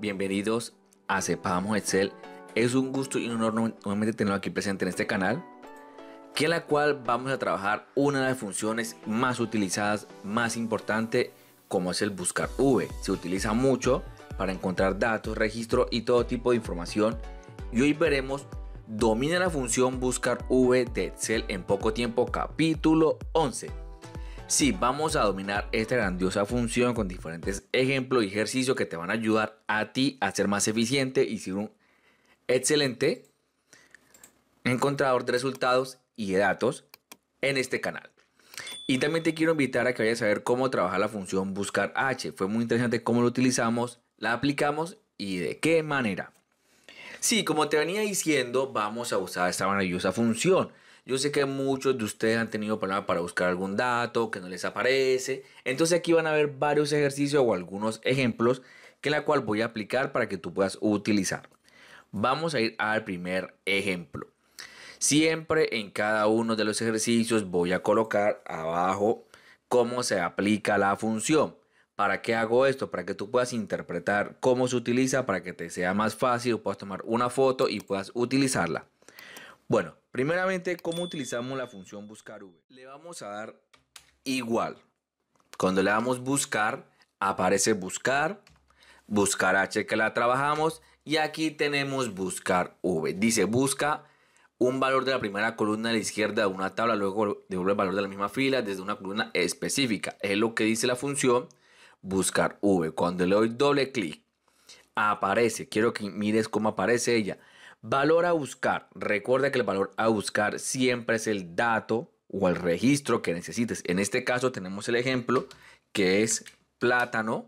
Bienvenidos a Sepamos Excel. Es un gusto y un honor nuevamente tenerlo aquí presente en este canal, que la cual vamos a trabajar una de las funciones más utilizadas, más importante, como es el buscar V. Se utiliza mucho para encontrar datos, registro y todo tipo de información. Y hoy veremos domina la función buscar V de Excel en poco tiempo, capítulo 11. Sí, vamos a dominar esta grandiosa función con diferentes ejemplos y ejercicios que te van a ayudar a ti a ser más eficiente y ser un excelente encontrador de resultados y de datos en este canal. Y también te quiero invitar a que vayas a ver cómo trabaja la función buscar H. Fue muy interesante cómo lo utilizamos, la aplicamos y de qué manera. Sí, como te venía diciendo, vamos a usar esta maravillosa función. Yo sé que muchos de ustedes han tenido problemas para buscar algún dato que no les aparece. Entonces aquí van a ver varios ejercicios o algunos ejemplos que la cual voy a aplicar para que tú puedas utilizar. Vamos a ir al primer ejemplo. Siempre en cada uno de los ejercicios voy a colocar abajo cómo se aplica la función. ¿Para qué hago esto? Para que tú puedas interpretar cómo se utiliza, para que te sea más fácil, puedas tomar una foto y puedas utilizarla. Bueno, primeramente, ¿cómo utilizamos la función buscar v? Le vamos a dar igual. Cuando le damos buscar, aparece buscar, buscar h que la trabajamos y aquí tenemos buscar v. Dice busca un valor de la primera columna de la izquierda de una tabla, luego devuelve el valor de la misma fila desde una columna específica. Es lo que dice la función buscar v. Cuando le doy doble clic, aparece. Quiero que mires cómo aparece ella. Valor a buscar. Recuerda que el valor a buscar siempre es el dato o el registro que necesites. En este caso tenemos el ejemplo que es plátano.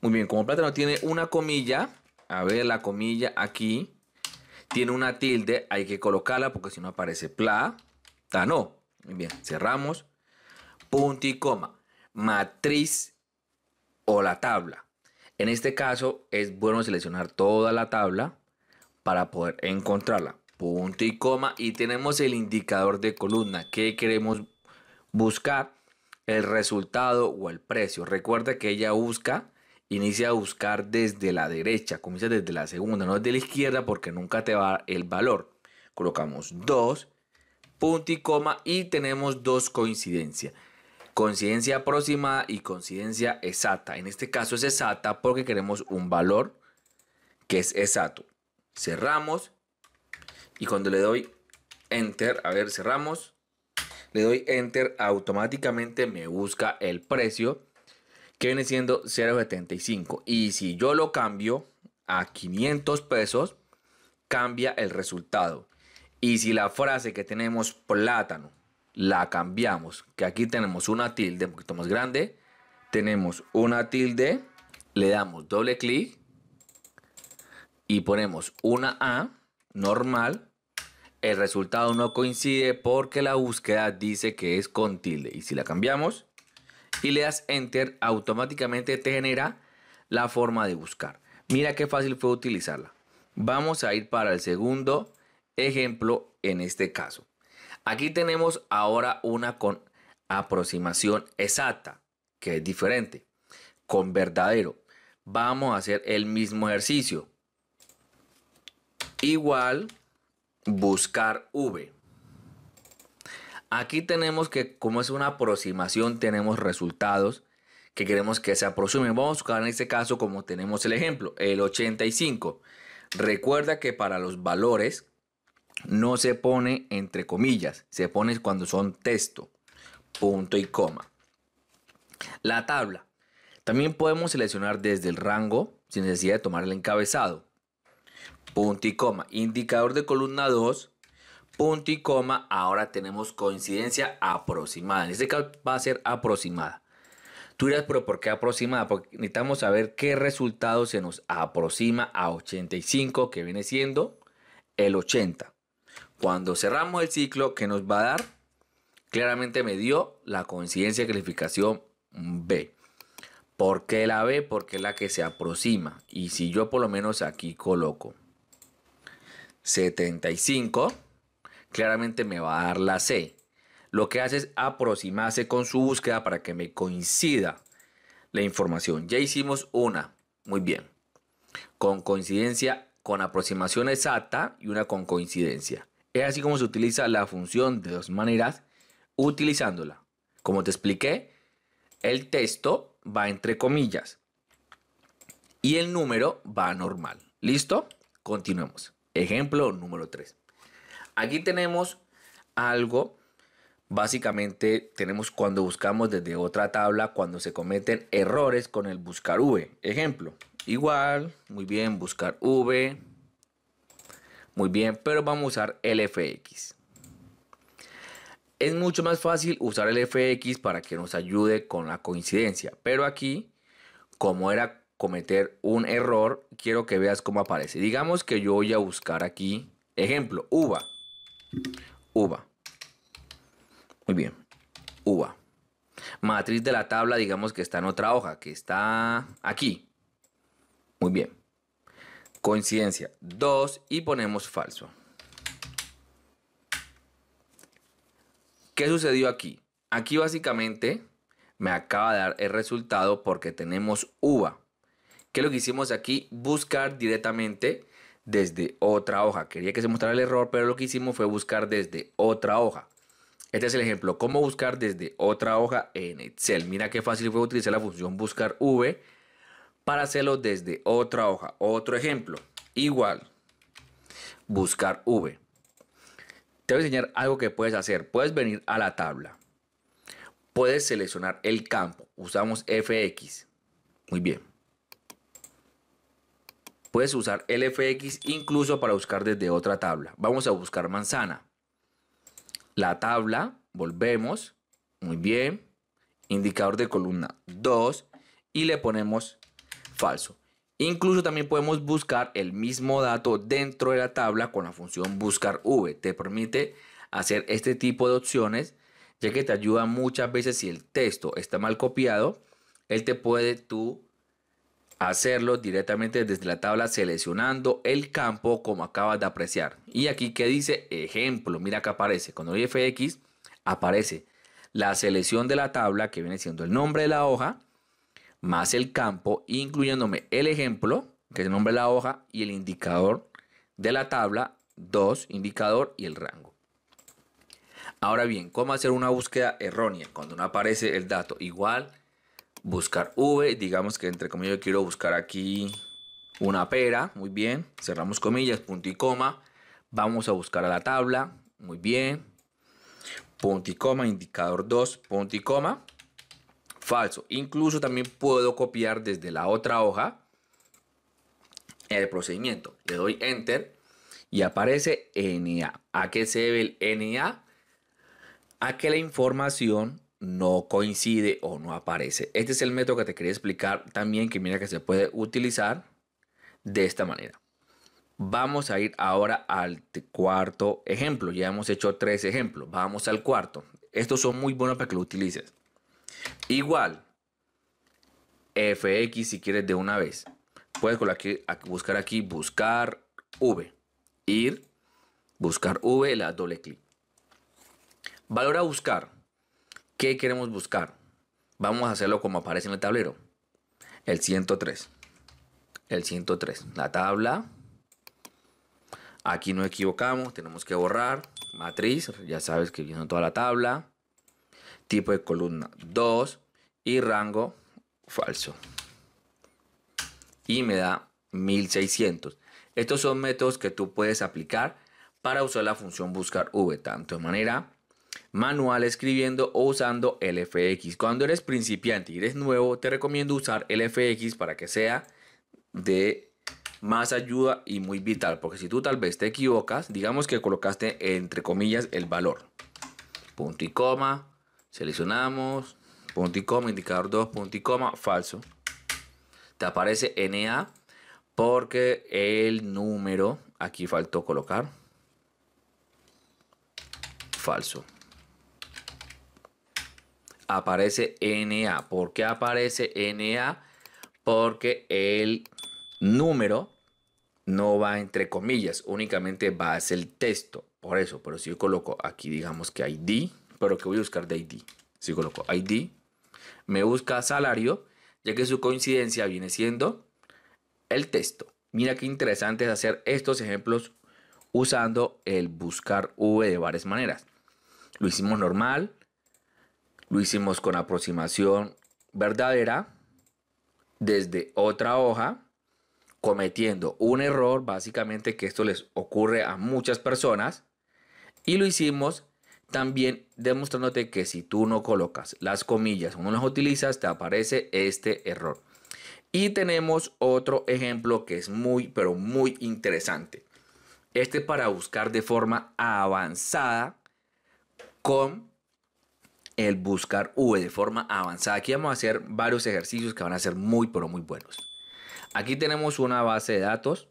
Muy bien, como plátano tiene una comilla, a ver la comilla aquí, tiene una tilde, hay que colocarla porque si no aparece plátano. Muy bien, cerramos. Punto y coma. Matriz o la tabla. En este caso es bueno seleccionar toda la tabla para poder encontrarla. Punto y coma. Y tenemos el indicador de columna que queremos buscar el resultado o el precio. Recuerda que ella busca, inicia a buscar desde la derecha, comienza desde la segunda, no desde la izquierda porque nunca te va el valor. Colocamos 2, punto y coma y tenemos dos coincidencias. Coincidencia aproximada y coincidencia exacta. En este caso es exacta porque queremos un valor que es exacto cerramos. Y cuando le doy enter, a ver, cerramos. Le doy enter, automáticamente me busca el precio que viene siendo 0.75. Y si yo lo cambio a 500 pesos, cambia el resultado. Y si la frase que tenemos plátano la cambiamos, que aquí tenemos una tilde un poquito más grande, tenemos una tilde, le damos doble clic y ponemos una A normal, el resultado no coincide porque la búsqueda dice que es con tilde. Y si la cambiamos y le das enter, automáticamente te genera la forma de buscar. Mira qué fácil fue utilizarla. Vamos a ir para el segundo ejemplo en este caso. Aquí tenemos ahora una con aproximación exacta, que es diferente, con verdadero. Vamos a hacer el mismo ejercicio igual buscar v. Aquí tenemos que, como es una aproximación, tenemos resultados que queremos que se aproximen. Vamos a buscar en este caso, como tenemos el ejemplo, el 85. Recuerda que para los valores no se pone entre comillas, se pone cuando son texto, punto y coma. La tabla. También podemos seleccionar desde el rango sin necesidad de tomar el encabezado punto y coma. Indicador de columna 2, punto y coma. Ahora tenemos coincidencia aproximada. En este caso va a ser aproximada. Tú dirás, pero ¿por qué aproximada? Porque necesitamos saber qué resultado se nos aproxima a 85, que viene siendo el 80. Cuando cerramos el ciclo, que nos va a dar? Claramente me dio la coincidencia de calificación B. ¿Por qué la B? Porque es la que se aproxima. Y si yo por lo menos aquí coloco 75, claramente me va a dar la C. Lo que hace es aproximarse con su búsqueda para que me coincida la información. Ya hicimos una, muy bien, con coincidencia, con aproximación exacta y una con coincidencia. Es así como se utiliza la función de dos maneras utilizándola. Como te expliqué, el texto va entre comillas y el número va normal. ¿Listo? Continuemos. Ejemplo número 3. Aquí tenemos algo, básicamente tenemos cuando buscamos desde otra tabla, cuando se cometen errores con el buscar V. Ejemplo, igual, muy bien, buscar V, muy bien, pero vamos a usar el fx, Es mucho más fácil usar el FX para que nos ayude con la coincidencia, pero aquí, como era cometer un error, quiero que veas cómo aparece. Digamos que yo voy a buscar aquí, ejemplo, uva. Uva. Muy bien. Uva. Matriz de la tabla, digamos que está en otra hoja, que está aquí. Muy bien. Coincidencia 2 y ponemos falso. ¿Qué sucedió aquí? Aquí básicamente me acaba de dar el resultado porque tenemos uva. ¿Qué es lo que hicimos aquí? Buscar directamente desde otra hoja. Quería que se mostrara el error, pero lo que hicimos fue buscar desde otra hoja. Este es el ejemplo, cómo buscar desde otra hoja en Excel. Mira qué fácil fue utilizar la función buscar V para hacerlo desde otra hoja. Otro ejemplo, igual, buscar V. Te voy a enseñar algo que puedes hacer. Puedes venir a la tabla. Puedes seleccionar el campo. Usamos FX. Muy bien. Puedes usar LFX incluso para buscar desde otra tabla. Vamos a buscar manzana. La tabla, volvemos, muy bien. Indicador de columna 2 y le ponemos falso. Incluso también podemos buscar el mismo dato dentro de la tabla con la función buscar v. Te permite hacer este tipo de opciones ya que te ayuda muchas veces si el texto está mal copiado, él te puede tú hacerlo directamente desde la tabla seleccionando el campo como acabas de apreciar. Y aquí que dice ejemplo, mira que aparece cuando doy FX, aparece la selección de la tabla que viene siendo el nombre de la hoja más el campo, incluyéndome el ejemplo, que es el nombre de la hoja y el indicador de la tabla, 2, indicador y el rango. Ahora bien, ¿cómo hacer una búsqueda errónea cuando no aparece el dato igual? buscar V, digamos que entre comillas quiero buscar aquí una pera, muy bien, cerramos comillas, punto y coma, vamos a buscar a la tabla, muy bien, punto y coma, indicador 2, punto y coma, falso, incluso también puedo copiar desde la otra hoja el procedimiento, le doy enter y aparece NA, ¿a qué se debe el NA? A que la información no coincide o no aparece. Este es el método que te quería explicar también que mira que se puede utilizar de esta manera. Vamos a ir ahora al cuarto ejemplo. Ya hemos hecho tres ejemplos. Vamos al cuarto. Estos son muy buenos para que lo utilices. Igual, fx si quieres de una vez. Puedes aquí, buscar aquí, buscar v. Ir, buscar v, la doble clic. Valor a buscar queremos buscar? Vamos a hacerlo como aparece en el tablero. El 103. El 103. La tabla. Aquí no equivocamos. Tenemos que borrar. Matriz. Ya sabes que viene toda la tabla. Tipo de columna 2. Y rango falso. Y me da 1600. Estos son métodos que tú puedes aplicar para usar la función buscar v. Tanto de manera manual escribiendo o usando LFX. Cuando eres principiante y eres nuevo, te recomiendo usar Fx para que sea de más ayuda y muy vital, porque si tú tal vez te equivocas, digamos que colocaste entre comillas el valor. Punto y coma, seleccionamos, punto y coma, indicador 2, punto y coma, falso. Te aparece NA porque el número aquí faltó colocar falso aparece NA. ¿Por qué aparece NA? Porque el número no va entre comillas, únicamente va ser el texto. Por eso, pero si yo coloco aquí, digamos que ID, pero que voy a buscar de ID. Si coloco ID, me busca salario, ya que su coincidencia viene siendo el texto. Mira qué interesante es hacer estos ejemplos usando el buscar V de varias maneras. Lo hicimos normal, lo hicimos con aproximación verdadera desde otra hoja, cometiendo un error, básicamente que esto les ocurre a muchas personas. Y lo hicimos también demostrándote que si tú no colocas las comillas o no las utilizas, te aparece este error. Y tenemos otro ejemplo que es muy, pero muy interesante. Este para buscar de forma avanzada con el buscar V de forma avanzada. Aquí vamos a hacer varios ejercicios que van a ser muy, pero muy buenos. Aquí tenemos una base de datos,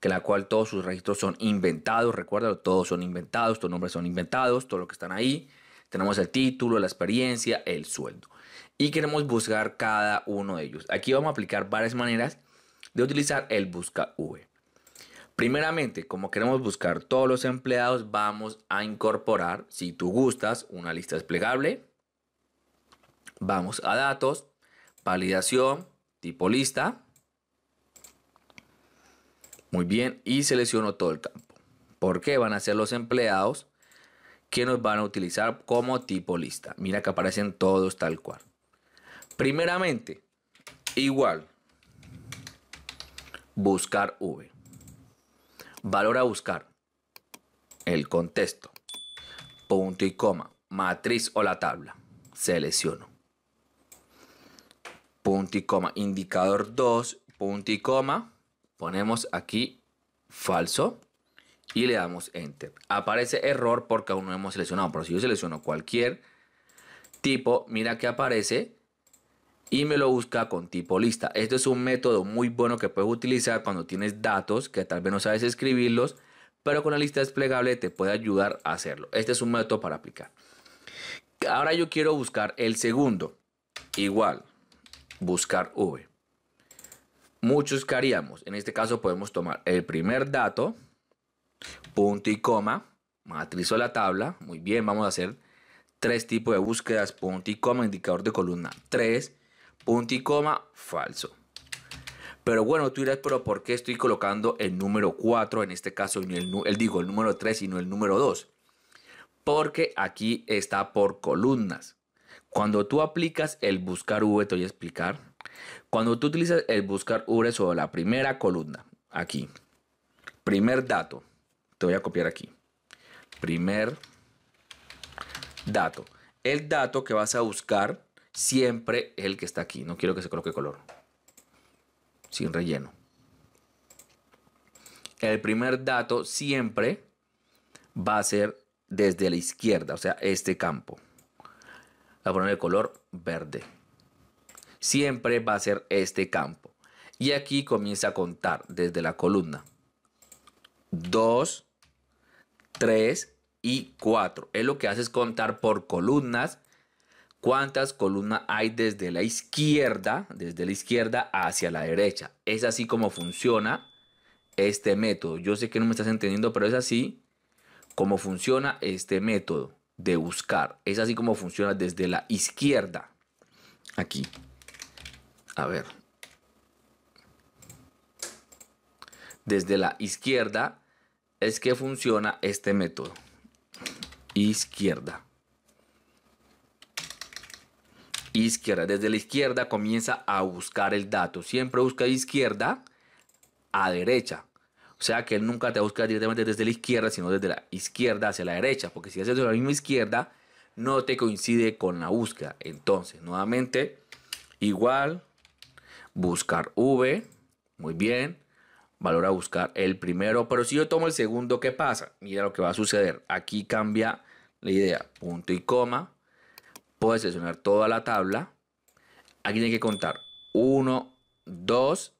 que la cual todos sus registros son inventados. Recuerda, todos son inventados, todos los nombres son inventados, todo lo que están ahí. Tenemos el título, la experiencia, el sueldo. Y queremos buscar cada uno de ellos. Aquí vamos a aplicar varias maneras de utilizar el busca V. Primeramente, como queremos buscar todos los empleados, vamos a incorporar, si tú gustas, una lista desplegable. Vamos a datos, validación, tipo lista. Muy bien, y selecciono todo el campo. qué? van a ser los empleados que nos van a utilizar como tipo lista. Mira que aparecen todos tal cual. Primeramente, igual, buscar V. Valor a buscar. El contexto. Punto y coma. Matriz o la tabla. Selecciono. Punto y coma. Indicador 2. Punto y coma. Ponemos aquí falso. Y le damos enter. Aparece error porque aún no hemos seleccionado. Pero si yo selecciono cualquier tipo, mira que aparece y me lo busca con tipo lista. Este es un método muy bueno que puedes utilizar cuando tienes datos que tal vez no sabes escribirlos, pero con la lista desplegable te puede ayudar a hacerlo. Este es un método para aplicar. Ahora yo quiero buscar el segundo. Igual, buscar V. Muchos que haríamos. En este caso podemos tomar el primer dato, punto y coma, matriz o la tabla. Muy bien, vamos a hacer tres tipos de búsquedas, punto y coma, indicador de columna 3 punto y coma, falso. Pero bueno, tú dirás, pero ¿por qué estoy colocando el número 4 en este caso? el, digo, el número 3 y no el número 2. Porque aquí está por columnas. Cuando tú aplicas el buscar V, te voy a explicar. Cuando tú utilizas el buscar V sobre la primera columna, aquí. Primer dato. Te voy a copiar aquí. Primer dato. El dato que vas a buscar siempre el que está aquí. No quiero que se coloque color. Sin relleno. El primer dato siempre va a ser desde la izquierda, o sea, este campo. la a poner color verde. Siempre va a ser este campo. Y aquí comienza a contar desde la columna. 2, 3 y 4. Es lo que hace es contar por columnas cuántas columnas hay desde la izquierda, desde la izquierda hacia la derecha. Es así como funciona este método. Yo sé que no me estás entendiendo, pero es así como funciona este método de buscar. Es así como funciona desde la izquierda. Aquí. A ver. Desde la izquierda es que funciona este método. Izquierda. izquierda. Desde la izquierda comienza a buscar el dato. Siempre busca izquierda a derecha. O sea que él nunca te busca directamente desde la izquierda, sino desde la izquierda hacia la derecha. Porque si haces de la misma izquierda, no te coincide con la búsqueda. Entonces, nuevamente, igual, buscar V. Muy bien. Valora buscar el primero. Pero si yo tomo el segundo, ¿qué pasa? Mira lo que va a suceder. Aquí cambia la idea. Punto y coma puedes seleccionar toda la tabla. Aquí tiene que contar 1, 2,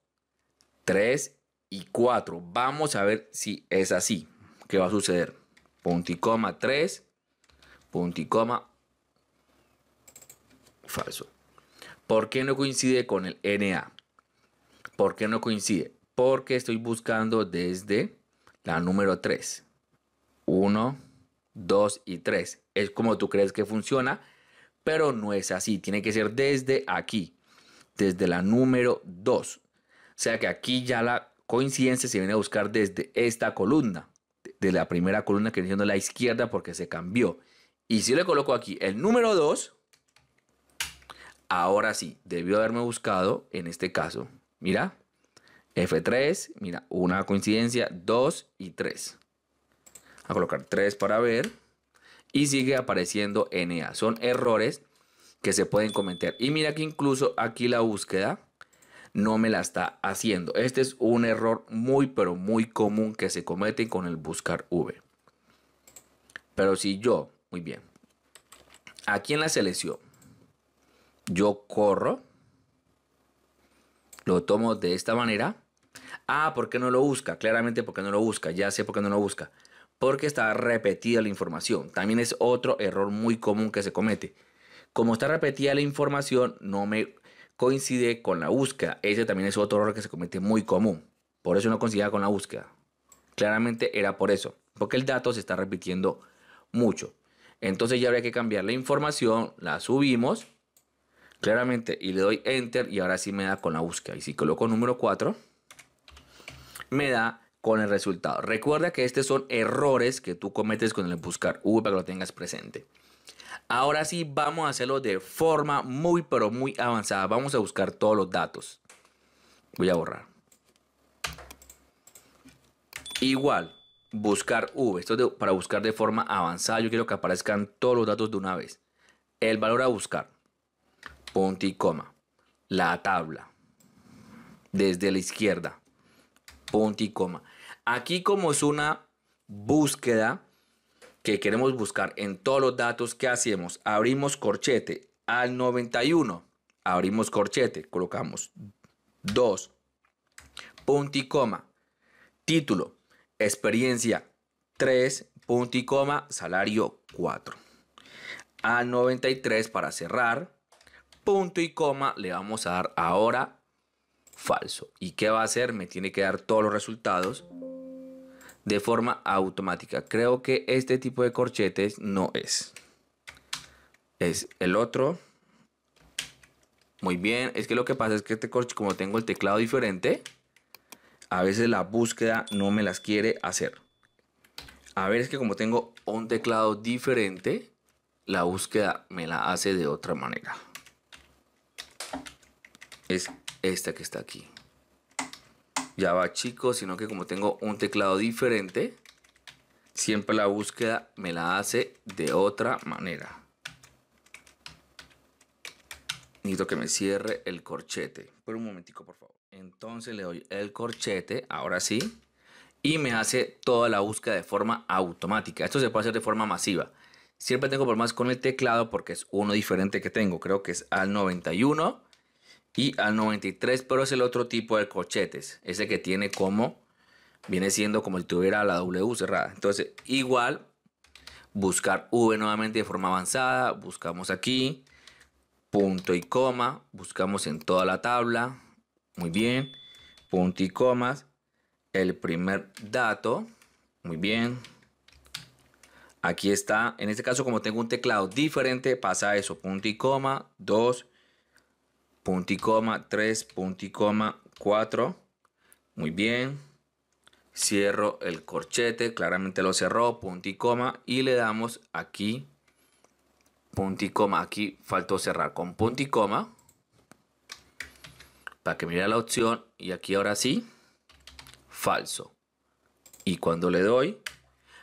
3 y 4. Vamos a ver si es así. ¿Qué va a suceder? Punto y coma 3, punto y coma falso. ¿Por qué no coincide con el NA? ¿Por qué no coincide? Porque estoy buscando desde la número 3. 1, 2 y 3. Es como tú crees que funciona pero no es así, tiene que ser desde aquí, desde la número 2. O sea que aquí ya la coincidencia se viene a buscar desde esta columna, de la primera columna que viene siendo la izquierda porque se cambió. Y si le coloco aquí el número 2, ahora sí, debió haberme buscado en este caso, mira, F3, mira, una coincidencia, 2 y 3. A colocar 3 para ver y sigue apareciendo NA. Son errores que se pueden cometer. Y mira que incluso aquí la búsqueda no me la está haciendo. Este es un error muy pero muy común que se comete con el buscar V. Pero si yo, muy bien, aquí en la selección, yo corro, lo tomo de esta manera. Ah, ¿por qué no lo busca? Claramente porque no lo busca, ya sé por qué no lo busca porque está repetida la información. También es otro error muy común que se comete. Como está repetida la información, no me coincide con la búsqueda. Ese también es otro error que se comete muy común. Por eso no coincidía con la búsqueda. Claramente era por eso, porque el dato se está repitiendo mucho. Entonces ya habría que cambiar la información, la subimos claramente y le doy enter y ahora sí me da con la búsqueda. Y si coloco número 4, me da con el resultado. Recuerda que estos son errores que tú cometes con el buscar V para que lo tengas presente. Ahora sí, vamos a hacerlo de forma muy, pero muy avanzada. Vamos a buscar todos los datos. Voy a borrar. Igual, buscar V. Esto es para buscar de forma avanzada. Yo quiero que aparezcan todos los datos de una vez. El valor a buscar. Punto y coma. La tabla. Desde la izquierda. Punto y coma. Aquí como es una búsqueda que queremos buscar en todos los datos que hacemos, abrimos corchete al 91, abrimos corchete, colocamos 2, punto y coma, título, experiencia 3, punto y coma, salario 4. Al 93 para cerrar, punto y coma, le vamos a dar ahora falso. ¿Y qué va a hacer? Me tiene que dar todos los resultados de forma automática. Creo que este tipo de corchetes no es. Es el otro. Muy bien, es que lo que pasa es que este corchete, como tengo el teclado diferente, a veces la búsqueda no me las quiere hacer. A ver, es que como tengo un teclado diferente, la búsqueda me la hace de otra manera. Es esta que está aquí ya va chico, sino que como tengo un teclado diferente, siempre la búsqueda me la hace de otra manera. Necesito que me cierre el corchete. Por un momentico, por favor. Entonces le doy el corchete, ahora sí, y me hace toda la búsqueda de forma automática. Esto se puede hacer de forma masiva. Siempre tengo problemas con el teclado porque es uno diferente que tengo. Creo que es al 91 y al 93, pero es el otro tipo de corchetes. Ese que tiene como, viene siendo como si tuviera la W cerrada. Entonces, igual, buscar V nuevamente de forma avanzada. Buscamos aquí, punto y coma. Buscamos en toda la tabla. Muy bien. Punto y comas. El primer dato. Muy bien. Aquí está. En este caso, como tengo un teclado diferente, pasa eso. Punto y coma. Dos punto y coma, 3, punto y coma, 4. Muy bien. Cierro el corchete, claramente lo cerró, punto y coma, y le damos aquí, punto y coma, aquí faltó cerrar con punto y coma, para que mire la opción, y aquí ahora sí, falso. Y cuando le doy,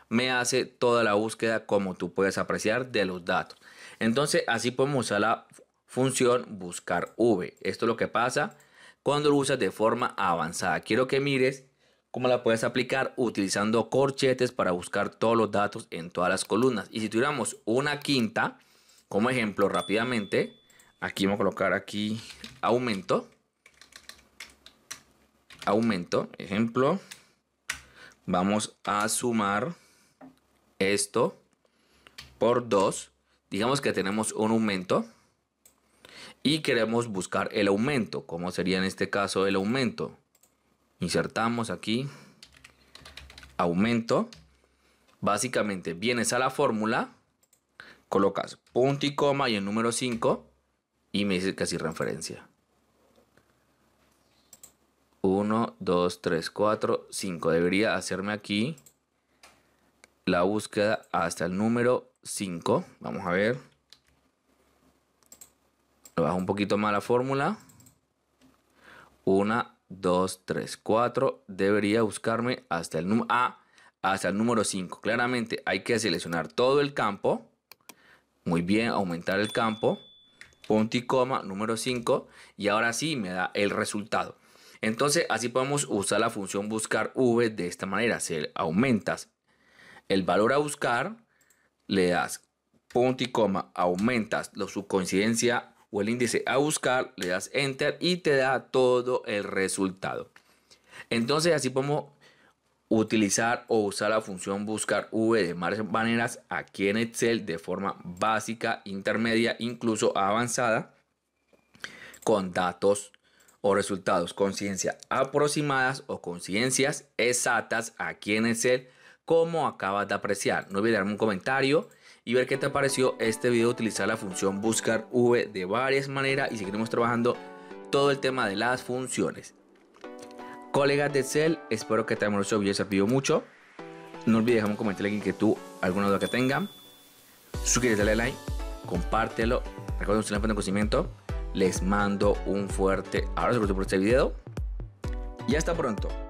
me hace toda la búsqueda, como tú puedes apreciar, de los datos. Entonces, así podemos usar la función buscar v. Esto es lo que pasa cuando lo usas de forma avanzada. Quiero que mires cómo la puedes aplicar utilizando corchetes para buscar todos los datos en todas las columnas. Y si tuviéramos una quinta, como ejemplo rápidamente, aquí vamos a colocar aquí aumento. Aumento, ejemplo. Vamos a sumar esto por 2. Digamos que tenemos un aumento y queremos buscar el aumento. ¿Cómo sería en este caso el aumento? Insertamos aquí aumento. Básicamente vienes a la fórmula, colocas punto y coma y el número 5 y me dice que así referencia. 1, 2, 3, 4, 5. Debería hacerme aquí la búsqueda hasta el número 5. Vamos a ver bajo un poquito más la fórmula. 1, 2, 3, 4. Debería buscarme hasta el número... Ah, hasta el número 5. Claramente hay que seleccionar todo el campo. Muy bien, aumentar el campo. Punto y coma, número 5. Y ahora sí me da el resultado. Entonces así podemos usar la función buscar v de esta manera. Si aumentas el valor a buscar, le das punto y coma, aumentas lo, su coincidencia el índice a buscar, le das enter y te da todo el resultado. Entonces así podemos utilizar o usar la función buscar V de varias maneras aquí en Excel de forma básica, intermedia, incluso avanzada, con datos o resultados con ciencias aproximadas o con ciencias exactas aquí en Excel, como acabas de apreciar. No olvides darme un comentario y ver qué te pareció este video utilizar la función buscar v de varias maneras y seguiremos trabajando todo el tema de las funciones. Colegas de Excel, espero que te haya gustado servido mucho. No olvides dejar un comentario que tú alguna duda que tengan. Suscríbete, dale like, compártelo. Recuerden no conocimiento. Les mando un fuerte abrazo por este video. Y hasta pronto.